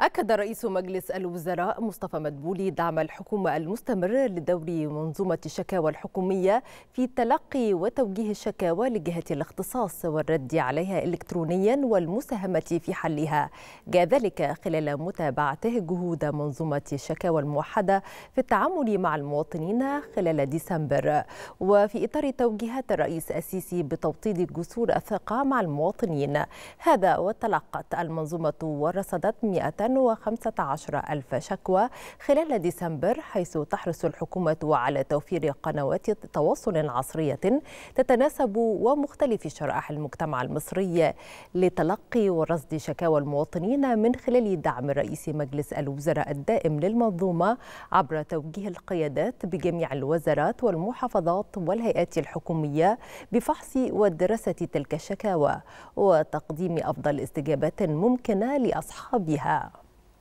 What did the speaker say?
أكد رئيس مجلس الوزراء مصطفى مدبولي دعم الحكومة المستمر لدور منظومة الشكاوى الحكومية في تلقي وتوجيه الشكاوى لجهة الاختصاص والرد عليها إلكترونيا والمساهمة في حلها جاء ذلك خلال متابعته جهود منظومة الشكاوى الموحدة في التعامل مع المواطنين خلال ديسمبر وفي إطار توجيهات الرئيس السيسي بتوطيد جسور الثقة مع المواطنين هذا وتلقت المنظومة ورصدت 200 115 ألف شكوى خلال ديسمبر حيث تحرص الحكومة على توفير قنوات تواصل عصرية تتناسب ومختلف شرائح المجتمع المصري لتلقي ورصد شكاوى المواطنين من خلال دعم رئيس مجلس الوزراء الدائم للمنظومة عبر توجيه القيادات بجميع الوزارات والمحافظات والهيئات الحكومية بفحص ودراسة تلك الشكاوى وتقديم أفضل استجابات ممكنة لأصحابها